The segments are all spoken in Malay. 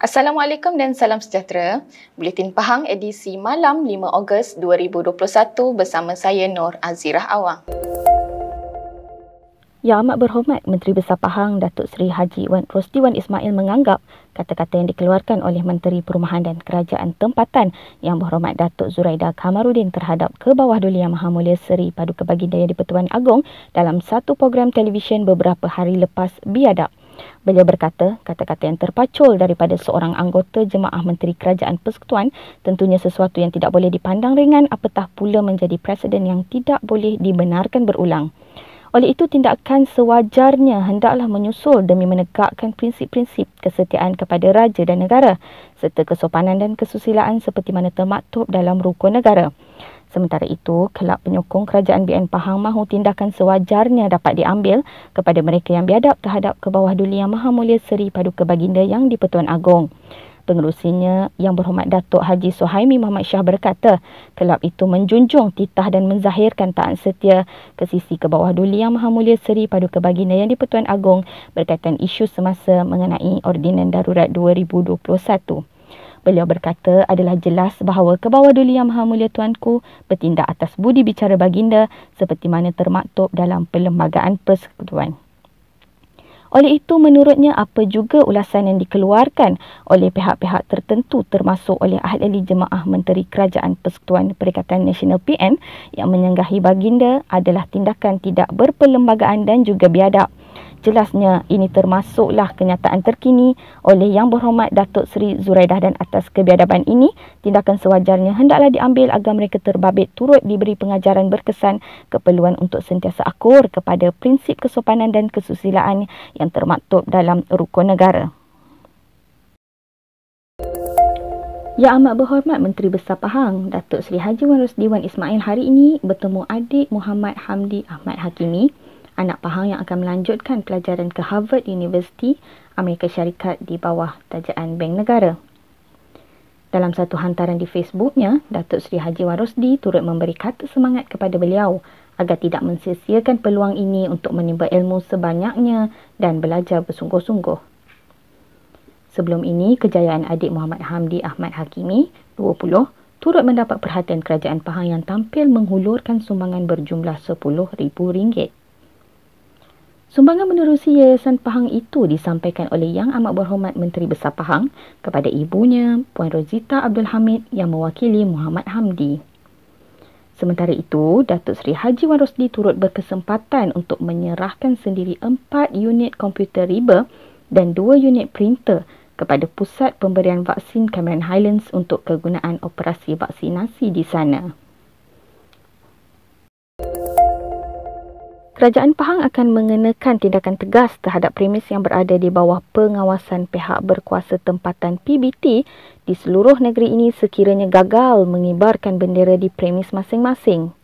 Assalamualaikum dan salam sejahtera. Buletin Pahang edisi malam 5 Ogos 2021 bersama saya Nur Azirah Awang. Yang amat berhormat Menteri Besar Pahang Datuk Seri Haji Wan Rosdi Ismail menganggap kata-kata yang dikeluarkan oleh Menteri Perumahan dan Kerajaan Tempatan yang berhormat Datuk Zuraida Kamarudin terhadap Kebawah Yang Maha Mulia Seri Paduka Baginda yang di Pertuan Agong dalam satu program televisyen beberapa hari lepas biadap. Beliau berkata, kata-kata yang terpacul daripada seorang anggota jemaah Menteri Kerajaan Persekutuan tentunya sesuatu yang tidak boleh dipandang ringan apatah pula menjadi presiden yang tidak boleh dibenarkan berulang. Oleh itu, tindakan sewajarnya hendaklah menyusul demi menegakkan prinsip-prinsip kesetiaan kepada raja dan negara serta kesopanan dan kesusilaan seperti mana termaktub dalam rukun negara. Sementara itu, kelab penyokong kerajaan BN Pahang mahu tindakan sewajarnya dapat diambil kepada mereka yang biadab terhadap kebawah duli yang maha mulia Seri Paduka Baginda yang di-Pertuan Agong. Pengerusinya yang berhormat Datuk Haji Sohaimi Muhammad Shah berkata, kelab itu menjunjung titah dan menzahirkan taat setia ke sisi kebawah duli yang maha mulia Seri Paduka Baginda yang di-Pertuan Agong berkaitan isu semasa mengenai Ordinan Darurat 2021. Beliau berkata adalah jelas bahawa kebawah duli yang maha mulia tuanku bertindak atas budi bicara baginda seperti mana termaktub dalam perlembagaan persekutuan. Oleh itu, menurutnya apa juga ulasan yang dikeluarkan oleh pihak-pihak tertentu termasuk oleh ahli jemaah Menteri Kerajaan Persekutuan Perikatan Nasional PN yang menyenggahi baginda adalah tindakan tidak berperlembagaan dan juga biadab. Jelasnya ini termasuklah kenyataan terkini oleh Yang Berhormat Datuk Seri Zuraidah dan atas kebiadaban ini tindakan sewajarnya hendaklah diambil agar mereka terbabit turut diberi pengajaran berkesan keperluan untuk sentiasa akur kepada prinsip kesopanan dan kesusilaan yang termaktub dalam rukun negara. Yang amat berhormat Menteri Besar Pahang, Datuk Seri Haji Wan Rosdi Wan Ismail hari ini bertemu adik Muhammad Hamdi Ahmad Hakimi anak pahang yang akan melanjutkan pelajaran ke Harvard University, Amerika Syarikat di bawah tajaan Bank Negara. Dalam satu hantaran di Facebooknya, Datuk Seri Haji Warosdi turut memberi kata semangat kepada beliau agar tidak mensiasiakan peluang ini untuk menimba ilmu sebanyaknya dan belajar bersungguh-sungguh. Sebelum ini, kejayaan adik Muhammad Hamdi Ahmad Hakimi, 20, turut mendapat perhatian kerajaan Pahang yang tampil menghulurkan sumbangan berjumlah RM10,000. Sumbangan menerusi Yayasan Pahang itu disampaikan oleh Yang Amat Berhormat Menteri Besar Pahang kepada ibunya, Puan Rozita Abdul Hamid yang mewakili Muhammad Hamdi. Sementara itu, Datuk Seri Haji Wan Rosdi turut berkesempatan untuk menyerahkan sendiri 4 unit komputer riba dan 2 unit printer kepada Pusat Pemberian Vaksin Cameron Highlands untuk kegunaan operasi vaksinasi di sana. kerajaan Pahang akan mengenakan tindakan tegas terhadap premis yang berada di bawah pengawasan pihak berkuasa tempatan PBT di seluruh negeri ini sekiranya gagal mengibarkan bendera di premis masing-masing.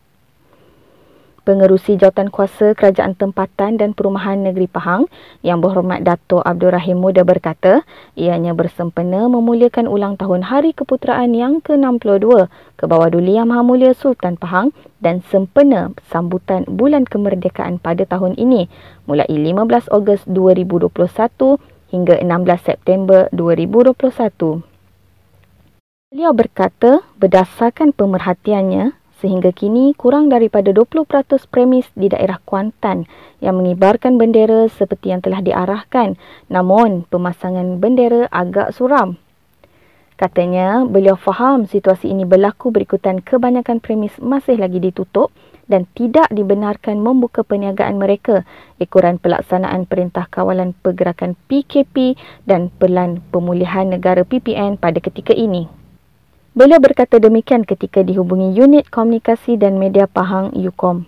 Pengerusi Jawatan Kuasa Kerajaan Tempatan dan Perumahan Negeri Pahang yang berhormat Dato' Abdul Rahim Muda berkata ianya bersempena memuliakan ulang tahun Hari Keputeraan yang ke-62 ke bawah Duli Yang Maha Mulia Sultan Pahang dan sempena sambutan Bulan Kemerdekaan pada tahun ini mulai 15 Ogos 2021 hingga 16 September 2021. Beliau berkata, berdasarkan pemerhatiannya, Sehingga kini, kurang daripada 20% premis di daerah Kuantan yang mengibarkan bendera seperti yang telah diarahkan. Namun, pemasangan bendera agak suram. Katanya, beliau faham situasi ini berlaku berikutan kebanyakan premis masih lagi ditutup dan tidak dibenarkan membuka perniagaan mereka ekoran pelaksanaan Perintah Kawalan Pergerakan PKP dan Pelan Pemulihan Negara PPN pada ketika ini. Beliau berkata demikian ketika dihubungi unit komunikasi dan media Pahang UKOM.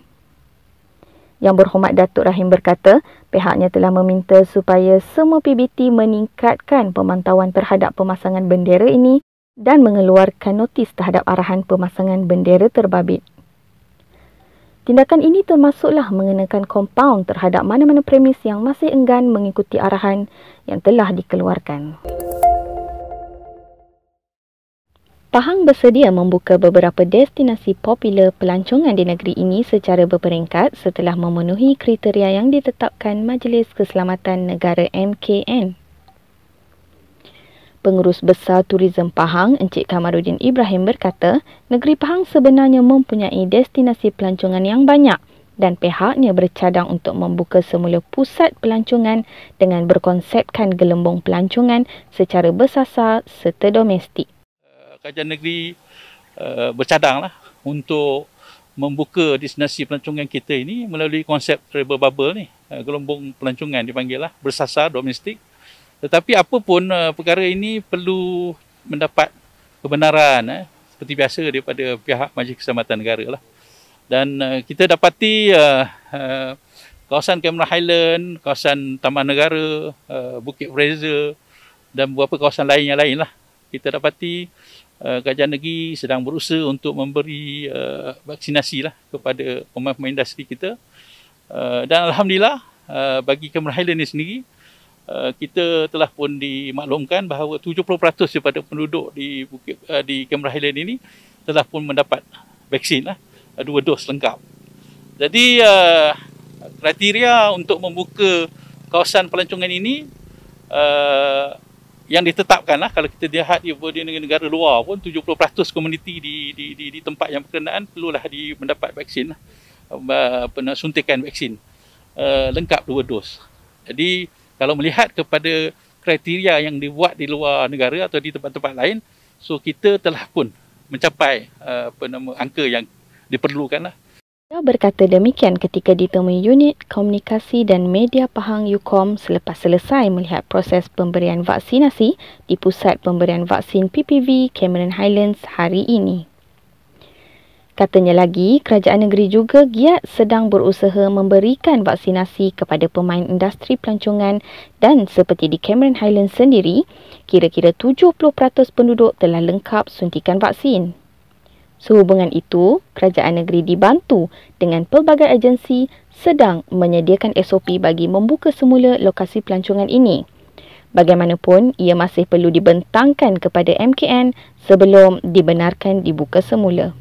Yang berhormat Datuk Rahim berkata, pihaknya telah meminta supaya semua PBT meningkatkan pemantauan terhadap pemasangan bendera ini dan mengeluarkan notis terhadap arahan pemasangan bendera terbabit. Tindakan ini termasuklah mengenakan kompaun terhadap mana-mana premis yang masih enggan mengikuti arahan yang telah dikeluarkan. Musik Pahang bersedia membuka beberapa destinasi popular pelancongan di negeri ini secara berperingkat setelah memenuhi kriteria yang ditetapkan Majlis Keselamatan Negara MKN. Pengurus Besar Turism Pahang, Encik Kamarudin Ibrahim berkata, negeri Pahang sebenarnya mempunyai destinasi pelancongan yang banyak dan pihaknya bercadang untuk membuka semula pusat pelancongan dengan berkonsepkan gelembung pelancongan secara bersasar serta domestik kerajaan negeri uh, eh, bercadang lah untuk membuka destinasi pelancongan kita ini melalui konsep travel bubble ni, uh, gelombong pelancongan dipanggil lah, bersasar domestik. Tetapi apapun uh, eh, perkara ini perlu mendapat kebenaran eh, seperti biasa daripada pihak Majlis Keselamatan Negara lah. Dan uh, kita dapati uh, uh, kawasan Cameron Highland, kawasan Taman Negara, uh, Bukit Fraser dan beberapa kawasan lain yang lain lah. Kita dapati Eh, kerajaan negeri sedang berusaha untuk memberi uh, vaksinasi lah kepada pemain-pemain industri kita uh, dan Alhamdulillah uh, bagi Cameron Highland ni sendiri uh, kita telah pun dimaklumkan bahawa 70% daripada penduduk di Bukit, uh, di Cameron Highland ini telah pun mendapat vaksin lah, uh, dua dos lengkap jadi uh, kriteria untuk membuka kawasan pelancongan ini uh, yang ditetapkan lah kalau kita lihat di negara, negara luar pun 70% komuniti di, di, di, di tempat yang berkenaan perlulah di mendapat vaksin uh, suntikan vaksin uh, lengkap dua dos jadi kalau melihat kepada kriteria yang dibuat di luar negara atau di tempat-tempat lain so kita telah pun mencapai uh, apa nama, angka yang diperlukan lah. Beliau berkata demikian ketika ditemui unit komunikasi dan media pahang UKOM selepas selesai melihat proses pemberian vaksinasi di pusat pemberian vaksin PPV Cameron Highlands hari ini. Katanya lagi, kerajaan negeri juga giat sedang berusaha memberikan vaksinasi kepada pemain industri pelancongan dan seperti di Cameron Highlands sendiri, kira-kira 70% penduduk telah lengkap suntikan vaksin. Sehubungan itu, kerajaan negeri dibantu dengan pelbagai agensi sedang menyediakan SOP bagi membuka semula lokasi pelancongan ini. Bagaimanapun, ia masih perlu dibentangkan kepada MKN sebelum dibenarkan dibuka semula.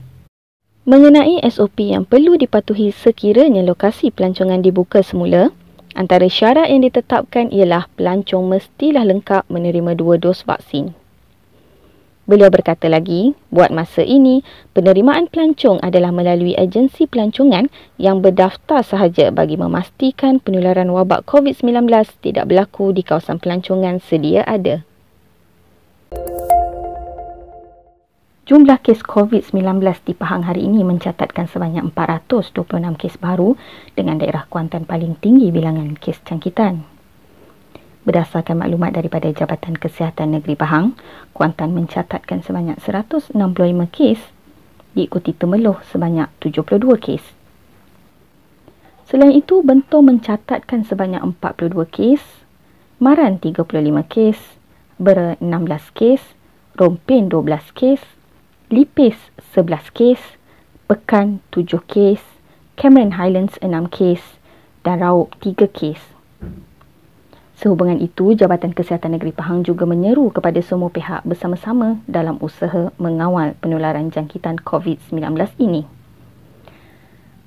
Mengenai SOP yang perlu dipatuhi sekiranya lokasi pelancongan dibuka semula, antara syarat yang ditetapkan ialah pelancong mestilah lengkap menerima dua dos vaksin. Beliau berkata lagi, buat masa ini, penerimaan pelancong adalah melalui agensi pelancongan yang berdaftar sahaja bagi memastikan penularan wabak COVID-19 tidak berlaku di kawasan pelancongan sedia ada. Jumlah kes COVID-19 di Pahang hari ini mencatatkan sebanyak 426 kes baru dengan daerah Kuantan paling tinggi bilangan kes jangkitan. Berdasarkan maklumat daripada Jabatan Kesihatan Negeri Pahang, Kuantan mencatatkan sebanyak 165 kes diikuti temeluh sebanyak 72 kes. Selain itu, Bentong mencatatkan sebanyak 42 kes, Maran 35 kes, Ber 16 kes, Rompin 12 kes, Lipis 11 kes, Pekan 7 kes, Cameron Highlands 6 kes dan Raup 3 kes. Sehubungan itu, Jabatan Kesihatan Negeri Pahang juga menyeru kepada semua pihak bersama-sama dalam usaha mengawal penularan jangkitan COVID-19 ini.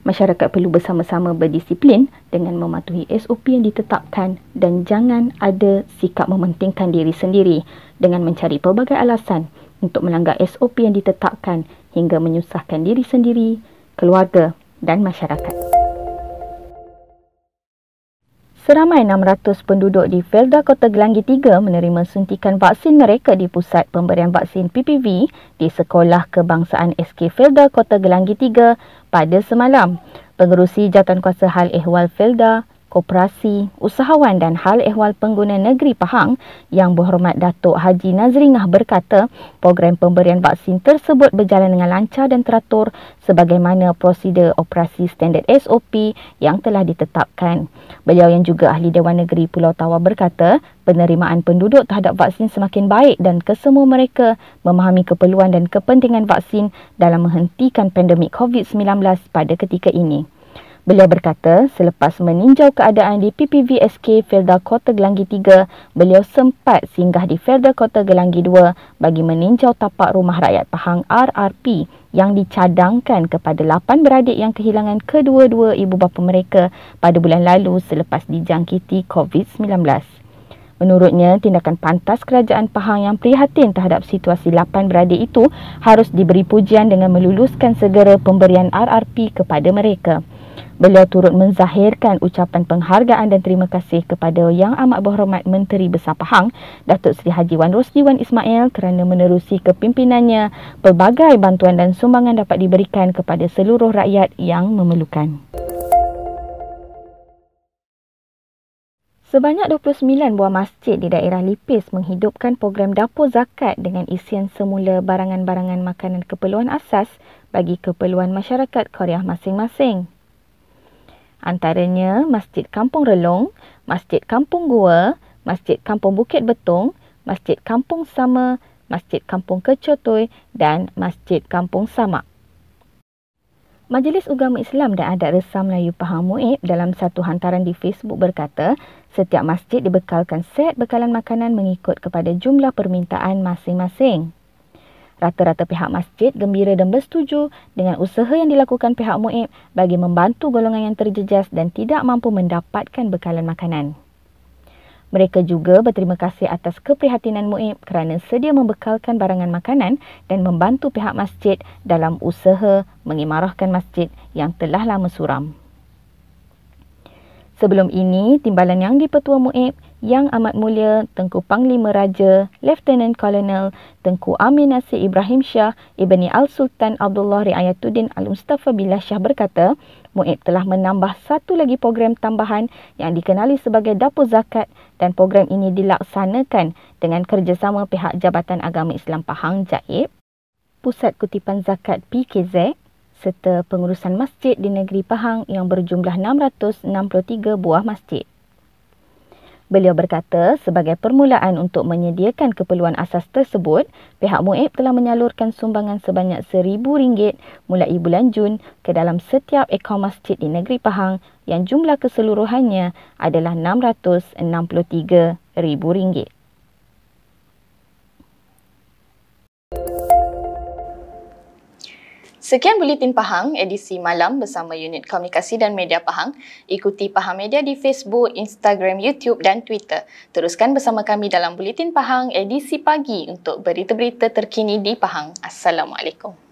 Masyarakat perlu bersama-sama berdisiplin dengan mematuhi SOP yang ditetapkan dan jangan ada sikap mementingkan diri sendiri dengan mencari pelbagai alasan untuk melanggar SOP yang ditetapkan hingga menyusahkan diri sendiri, keluarga dan masyarakat. Seramai 600 penduduk di Felda Kota Gelanggi 3 menerima suntikan vaksin mereka di pusat pemberian vaksin PPV di Sekolah Kebangsaan SK Felda Kota Gelanggi 3 pada semalam. Pengerusi Jawatankuasa Hal Ehwal Felda, koperasi, usahawan dan hal ehwal pengguna negeri Pahang yang berhormat Datuk Haji Nazringah berkata program pemberian vaksin tersebut berjalan dengan lancar dan teratur sebagaimana prosedur operasi standard SOP yang telah ditetapkan. Beliau yang juga ahli Dewan Negeri Pulau Tawar berkata penerimaan penduduk terhadap vaksin semakin baik dan kesemua mereka memahami keperluan dan kepentingan vaksin dalam menghentikan pandemik COVID-19 pada ketika ini. Beliau berkata, selepas meninjau keadaan di PPVSK Felda Kota Gelanggi 3, beliau sempat singgah di Felda Kota Gelanggi 2 bagi meninjau tapak rumah rakyat Pahang RRP yang dicadangkan kepada lapan beradik yang kehilangan kedua-dua ibu bapa mereka pada bulan lalu selepas dijangkiti COVID-19. Menurutnya, tindakan pantas kerajaan Pahang yang prihatin terhadap situasi lapan beradik itu harus diberi pujian dengan meluluskan segera pemberian RRP kepada mereka. Beliau turut menzahirkan ucapan penghargaan dan terima kasih kepada Yang Amat Berhormat Menteri Besar Pahang, Datuk Seri Haji Wan Rosli Wan Ismail kerana menerusi kepimpinannya, pelbagai bantuan dan sumbangan dapat diberikan kepada seluruh rakyat yang memerlukan. Sebanyak 29 buah masjid di daerah Lipis menghidupkan program dapur zakat dengan isian semula barangan-barangan makanan keperluan asas bagi keperluan masyarakat Korea masing-masing antaranya Masjid Kampung Relong, Masjid Kampung Gua, Masjid Kampung Bukit Betong, Masjid Kampung Sama, Masjid Kampung Kecotoy dan Masjid Kampung Sama. Majlis Ugama Islam dan Adat Resam Melayu Pahang Muib dalam satu hantaran di Facebook berkata, setiap masjid dibekalkan set bekalan makanan mengikut kepada jumlah permintaan masing-masing. Rata-rata pihak masjid gembira dan bersetuju dengan usaha yang dilakukan pihak Muib bagi membantu golongan yang terjejas dan tidak mampu mendapatkan bekalan makanan. Mereka juga berterima kasih atas keprihatinan Muib kerana sedia membekalkan barangan makanan dan membantu pihak masjid dalam usaha mengimarahkan masjid yang telah lama suram. Sebelum ini, timbalan yang dipertua Muib yang Amat Mulia Tengku Panglima Raja Lieutenant Colonel Tengku Amin Nasir Ibrahim Shah Ibni Al-Sultan Abdullah Riayatuddin Al-Mustafa Billah Shah berkata, Muib telah menambah satu lagi program tambahan yang dikenali sebagai Dapur Zakat dan program ini dilaksanakan dengan kerjasama pihak Jabatan Agama Islam Pahang Jaib, Pusat Kutipan Zakat PKZ serta pengurusan masjid di negeri Pahang yang berjumlah 663 buah masjid. Beliau berkata, sebagai permulaan untuk menyediakan keperluan asas tersebut, pihak MUIB telah menyalurkan sumbangan sebanyak RM1,000 mulai bulan Jun ke dalam setiap ekor masjid di negeri Pahang yang jumlah keseluruhannya adalah RM663,000. Sekian Buletin Pahang edisi malam bersama Unit Komunikasi dan Media Pahang. Ikuti Pahang Media di Facebook, Instagram, YouTube dan Twitter. Teruskan bersama kami dalam Buletin Pahang edisi pagi untuk berita-berita terkini di Pahang. Assalamualaikum.